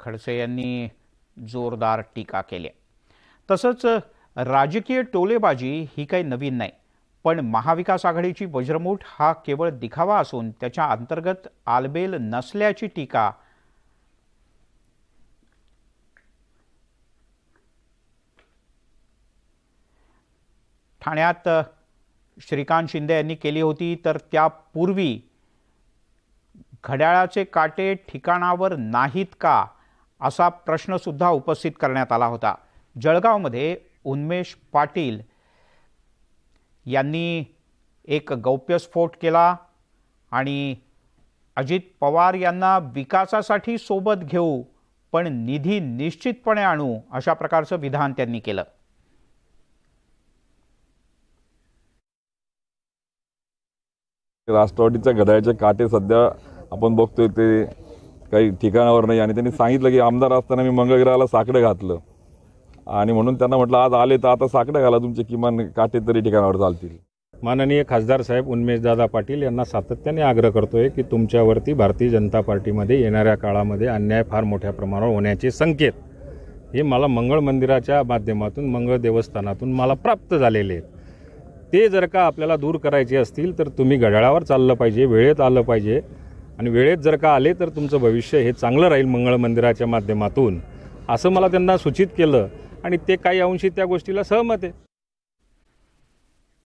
खडसे यांनी जोरदार टीका केली तसंच राजकीय टोलेबाजी ही काही नवीन नाही पण महाविकास आघाडीची वज्रमूठ हा केवळ दिखावा असून त्याच्या अंतर्गत आलबेल नसल्याची टीका ठाण्यात श्रीकांत शिंदे यांनी केली होती तर त्यापूर्वी घड्याळाचे काटे ठिकाणावर नाहीत का असा प्रश्न प्रश्नसुद्धा उपस्थित करण्यात आला होता जळगावमध्ये उन्मेश पाटील यांनी एक गौप्यस्फोट केला आणि अजित पवार यांना विकासासाठी सोबत घेऊ पण निधी निश्चितपणे आणू अशा प्रकारचं विधान त्यांनी केलं राष्ट्रवादीच्या घड्याळचे काटे सध्या आपण बघतोय ते काही ठिकाणावर नाही आणि त्यांनी सांगितलं की आमदार असताना मी मंगळग्रहाला साकडं घातलं आणि म्हणून त्यांना म्हटलं आज आले तर आता साकडं घाला तुमचे किमान काटे तरी ठिकाणावर चालतील माननीय खासदार साहेब उन्मेशदादा पाटील यांना सातत्याने आग्रह करतोय की तुमच्यावरती भारतीय जनता पार्टीमध्ये येणाऱ्या काळामध्ये अन्याय फार मोठ्या प्रमाणावर होण्याचे संकेत हे मला मंगळ मंदिराच्या माध्यमातून मंगळ देवस्थानातून मला प्राप्त झालेले आहेत ते जर का आपल्याला दूर करायचे असतील तर तुम्ही घड्याळावर चाललं पाहिजे वेळेत आलं पाहिजे आणि वेळेत जर का आले तर तुमचं भविष्य हे चांगलं राहील मंगळ मंदिराच्या माध्यमातून असं मला त्यांना सूचित केलं आणि ते काही अंशी त्या गोष्टीला सहमत आहे